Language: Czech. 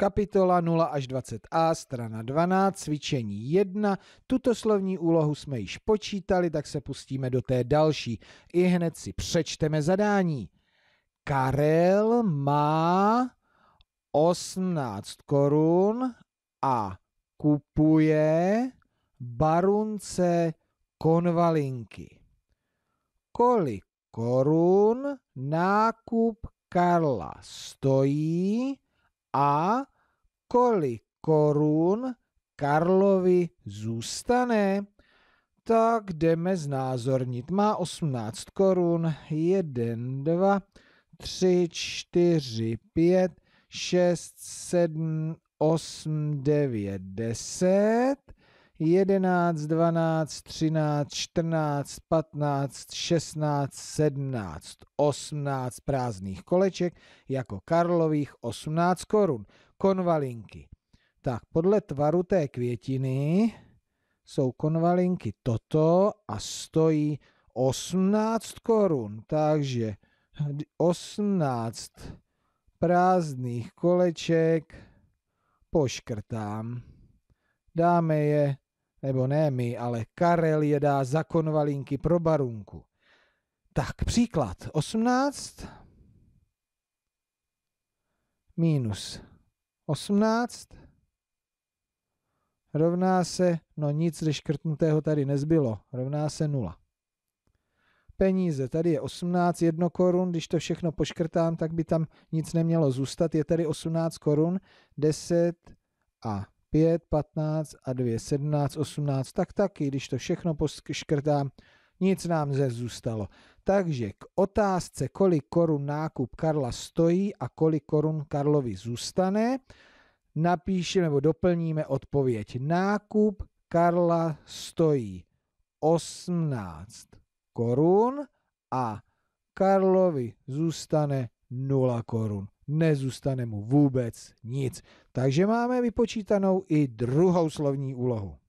Kapitola 0 až 20a, strana 12, cvičení 1. Tuto slovní úlohu jsme již počítali, tak se pustíme do té další. I hned si přečteme zadání. Karel má 18 korun a kupuje barunce konvalinky. Kolik korun nákup Karla stojí? a kolik korun Karlovi zůstane? Tak jdeme znázornit. Má 18 korun, 1, 2, 3, 4, 5, 6, 7, 8, 9, 10. 11, 12, 13, 14, 15, 16, 17, 18 prázdných koleček, jako Karlových 18 korun. Konvalinky. Tak podle tvaru té květiny jsou konvalinky toto a stojí 18 korun. Takže 18 prázdných koleček poškrtám. Dáme je nebo ne my, ale Karel je dá za konvalinky pro barunku. Tak příklad 18 minus 18 rovná se, no nic škrtnutého tady nezbylo, rovná se 0. Peníze, tady je 18 1 korun, když to všechno poškrtám, tak by tam nic nemělo zůstat, je tady 18 korun, 10 a 5, 15 a 2, 17, 18, tak taky, když to všechno poškrtám, nic nám ze zůstalo. Takže k otázce, kolik korun nákup Karla stojí a kolik korun Karlovi zůstane, napíšeme nebo doplníme odpověď. Nákup Karla stojí 18 korun a Karlovi zůstane nula korun. Nezůstane mu vůbec nic. Takže máme vypočítanou i druhou slovní úlohu.